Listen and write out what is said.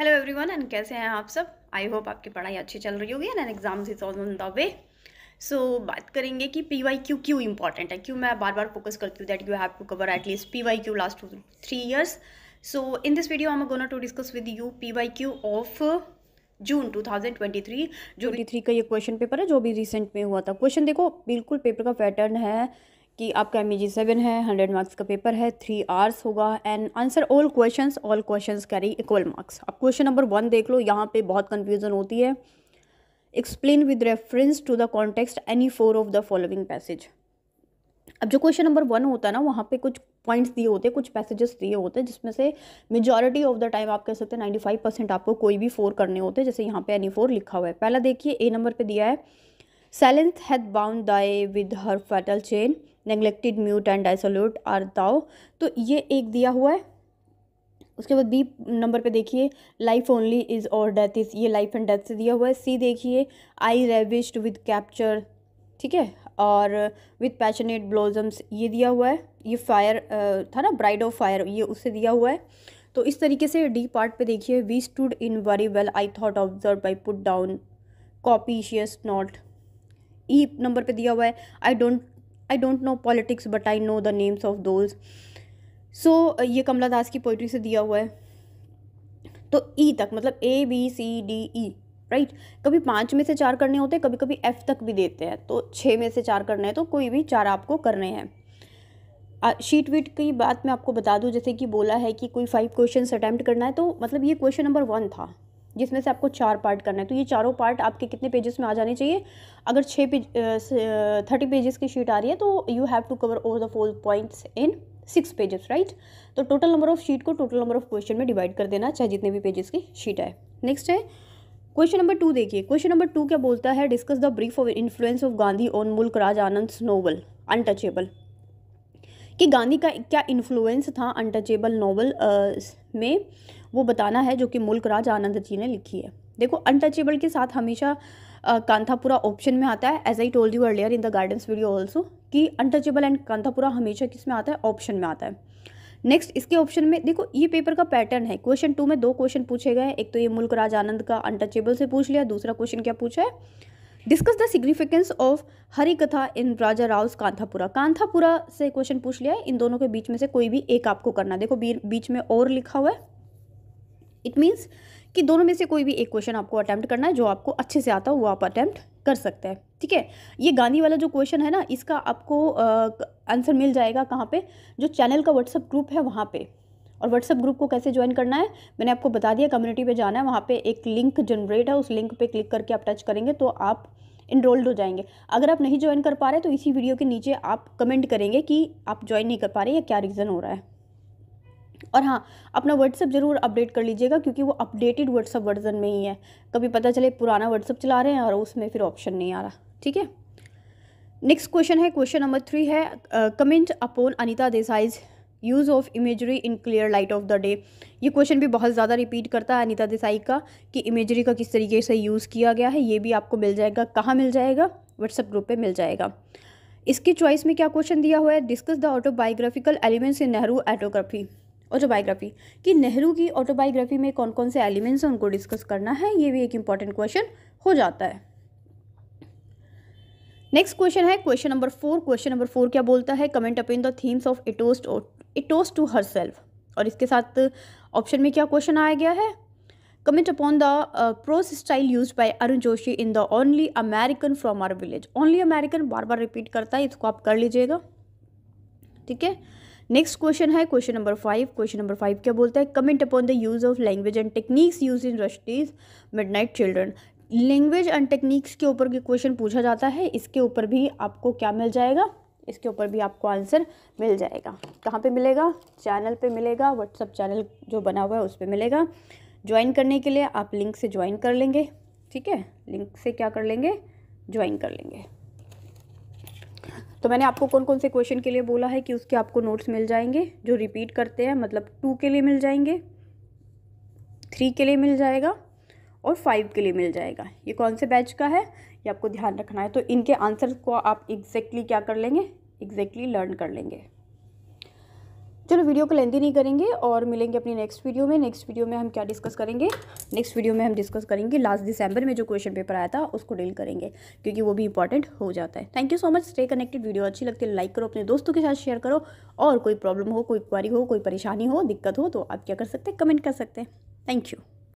Hello everyone and कैसे हैं आप सब आई होप आपकी पढ़ाई अच्छी चल रही होगी and exams is all on the way so बात करेंगे कि पी वाई क्यू क्यों इंपॉर्टेंट है क्यों मैं बार बार फोकस करती हूँ that you have to cover at least P Y Q last two three years so in this video I'm gonna to discuss with you P Y Q of June 2023 जो three का ये क्वेश्चन पेपर है जो भी recent में हुआ था question देखो बिल्कुल पेपर का पैटर्न है कि आपका एम जी सेवन है हंड्रेड मार्क्स का पेपर है थ्री आवर्स होगा and answer all questions all questions carry equal marks अब क्वेश्चन नंबर वन देख लो यहाँ पे बहुत कन्फ्यूज़न होती है explain with reference to the context any four of the following passage अब जो क्वेश्चन नंबर वन होता है ना वहाँ पे कुछ पॉइंट्स दिए होते हैं कुछ पैसेजेस दिए होते हैं जिसमें से मेजॉरिटी ऑफ द टाइम आप कह सकते हैं नाइन्टी फाइव परसेंट आपको कोई भी फोर करने होते हैं जैसे यहाँ पे एनी फोर लिखा हुआ है पहला देखिए ए नंबर पर दिया है Silence hath bound thy with her fatal chain, neglected, mute and isolate art thou. तो ये एक दिया हुआ है उसके बाद बी नंबर पे देखिए लाइफ ओनली इज़ और डेथ इज़ ये लाइफ एंड डेथ से दिया हुआ है सी देखिए आई रेविस्ड विद कैप्चर ठीक है और विथ पैशनेट ब्लॉजम्स ये दिया हुआ है ये फायर था ना ब्राइड ऑफ फायर ये उससे दिया हुआ है तो इस तरीके से डी पार्ट पे देखिए we stood in very well I thought observe by put down copious not E number पे दिया हुआ है I don't I don't know politics but I know the names of those so ये कमला दास की poetry से दिया हुआ है तो ई e तक मतलब A B C D E right कभी पाँच में से चार करने होते हैं कभी कभी एफ तक भी देते हैं तो छः में से चार करने हैं तो कोई भी चार आपको करने हैं शीट वीट की बात मैं आपको बता दूं जैसे कि बोला है कि कोई फाइव क्वेश्चन अटैम्प्ट करना है तो मतलब ये क्वेश्चन नंबर वन था जिसमें से आपको चार पार्ट करना है तो ये चारों पार्ट आपके कितने पेजेस में आ जाने चाहिए अगर छः पेज थर्टी पेजेस की शीट आ रही है तो you have to cover all the four points in six pages right तो टोटल नंबर ऑफ शीट को टोटल नंबर ऑफ क्वेश्चन में डिवाइड कर देना चाहे जितने भी पेजेस की शीट आए नेक्स्ट है क्वेश्चन नंबर टू देखिए क्वेश्चन नंबर टू क्या बोलता है discuss the brief of influence of Gandhi on Mulk Raj Anand novel untouchable कि गांधी का क्या इन्फ्लुएंस था अनटचेबल नावल में वो बताना है जो कि मुल्क राज आनंद जी ने लिखी है देखो अनटचेबल के साथ हमेशा कांथापुरा ऑप्शन में आता है as I told you earlier in the gardens video also कि अनटचेबल एंड कांथापुरा हमेशा किस में आता है ऑप्शन में आता है नेक्स्ट इसके ऑप्शन में देखो ये पेपर का पैटर्न है क्वेश्चन टू में दो क्वेश्चन पूछे गए एक तो ये मुल्क राज आनंद का अनटचेबल से पूछ लिया दूसरा क्वेश्चन क्या पूछा है discuss the significance of Hari Katha in Raja Rao's Kanthapura Kanthapura से क्वेश्चन पूछ लिया है इन दोनों के बीच में से कोई भी एक आपको करना देखो बीच में और लिखा हुआ है इट मीन्स कि दोनों में से कोई भी एक क्वेश्चन आपको अटैम्प्ट करना है जो आपको अच्छे से आता हो वो आप अटैम्प्ट कर सकते हैं ठीक है ये गांधी वाला जो क्वेश्चन है ना इसका आपको आंसर मिल जाएगा कहाँ पे जो चैनल का व्हाट्सअप ग्रुप है वहाँ पे और व्हाट्सअप ग्रुप को कैसे ज्वाइन करना है मैंने आपको बता दिया कम्युनिटी पे जाना है वहाँ पे एक लिंक जनरेट है उस लिंक पे क्लिक करके आप टच करेंगे तो आप इनरोल्ड हो जाएंगे अगर आप नहीं ज्वाइन कर पा रहे तो इसी वीडियो के नीचे आप कमेंट करेंगे कि आप ज्वाइन नहीं कर पा रहे या क्या रीज़न हो रहा है और हाँ अपना व्हाट्सअप ज़रूर अपडेट कर लीजिएगा क्योंकि वो अपडेटेड व्हाट्सअप वर्जन में ही है कभी पता चले पुराना व्हाट्सअप चला रहे हैं और उसमें फिर ऑप्शन नहीं आ रहा ठीक है नेक्स्ट क्वेश्चन है क्वेश्चन नंबर थ्री है comment upon Anita Desai's use of imagery in clear light of the day ये क्वेश्चन भी बहुत ज़्यादा रिपीट करता है अनिता देसाई का कि इमेजरी का किस तरीके से यूज़ किया गया है ये भी आपको मिल जाएगा कहाँ मिल जाएगा व्हाट्सएप ग्रुप पे मिल जाएगा इसके चॉइस में क्या क्वेश्चन दिया हुआ है discuss the autobiographical elements in Nehru autobiography autobiography कि नेहरू की ऑटोबायोग्राफी में कौन कौन से एलिमेंट्स हैं उनको डिस्कस करना है ये भी एक इंपॉर्टेंट क्वेश्चन हो जाता है नेक्स्ट क्वेश्चन है question number four question number four क्या बोलता है comment upon the themes of a toast a toast to herself और इसके साथ ऑप्शन में क्या क्वेश्चन आया गया है comment upon the prose style used by Arun Joshi in the only American from our village only American बार बार रिपीट करता है इसको आप कर लीजिएगा ठीक है नेक्स्ट क्वेश्चन है question number five question number five क्या बोलता है comment upon the use of language and techniques used in Rushdie's midnight children language and techniques के ऊपर के क्वेश्चन पूछा जाता है इसके ऊपर भी आपको क्या मिल जाएगा इसके ऊपर भी आपको आंसर मिल जाएगा कहाँ पे मिलेगा चैनल पे मिलेगा व्हाट्सअप चैनल जो बना हुआ है उस पर मिलेगा ज्वाइन करने के लिए आप लिंक से ज्वाइन कर लेंगे ठीक है लिंक से क्या कर लेंगे ज्वाइन कर लेंगे तो मैंने आपको कौन कौन से क्वेश्चन के लिए बोला है कि उसके आपको नोट्स मिल जाएंगे जो रिपीट करते हैं मतलब टू के लिए मिल जाएंगे थ्री के लिए मिल जाएगा और फाइव के लिए मिल जाएगा ये कौन से बैच का है ये आपको ध्यान रखना है तो इनके आंसर को आप एग्जैक्टली क्या कर लेंगे एग्जैक्टली लर्न कर लेंगे चलो वीडियो को लेंदी नहीं करेंगे और मिलेंगे अपनी नेक्स्ट वीडियो में नेक्स्ट वीडियो में हम क्या डिस्कस करेंगे नेक्स्ट वीडियो में हम डिस्कस करेंगे लास्ट दिसंबर में जो क्वेश्चन पेपर आया था उसको डील करेंगे क्योंकि वो भी इंपॉर्टेंट हो जाता है thank you so much stay connected video अच्छी लगती है लाइक करो अपने दोस्तों के साथ शेयर करो और कोई प्रॉब्लम हो कोई क्वारी हो कोई परेशानी हो दिक्कत हो तो आप क्या कर सकते हैं कमेंट कर सकते हैं थैंक यू